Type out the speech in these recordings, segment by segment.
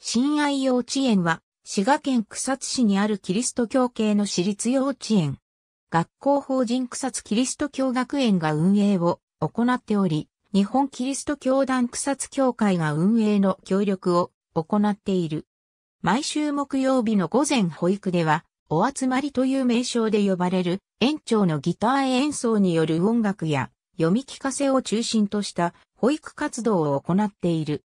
親愛幼稚園は、滋賀県草津市にあるキリスト教系の私立幼稚園。学校法人草津キリスト教学園が運営を行っており、日本キリスト教団草津教会が運営の協力を行っている。毎週木曜日の午前保育では、お集まりという名称で呼ばれる園長のギター演奏による音楽や読み聞かせを中心とした保育活動を行っている。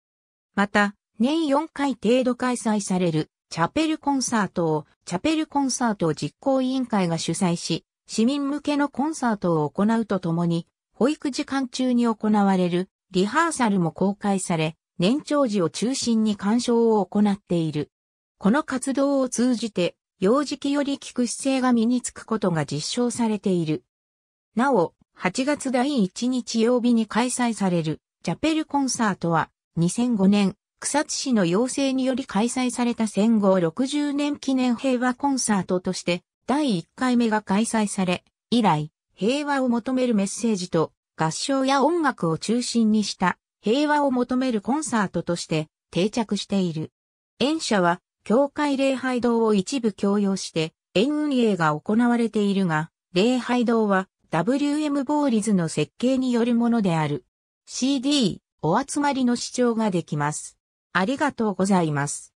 また、年4回程度開催されるチャペルコンサートをチャペルコンサート実行委員会が主催し、市民向けのコンサートを行うとともに、保育時間中に行われるリハーサルも公開され、年長時を中心に鑑賞を行っている。この活動を通じて、幼児期より聞く姿勢が身につくことが実証されている。なお、8月第1日曜日に開催されるチャペルコンサートは、2005年草津市の要請により開催された戦後60年記念平和コンサートとして第1回目が開催され、以来、平和を求めるメッセージと合唱や音楽を中心にした平和を求めるコンサートとして定着している。園舎は教会礼拝堂を一部共用して園運営が行われているが、礼拝堂は WM ボーリズの設計によるものである。CD、お集まりの視聴ができます。ありがとうございます。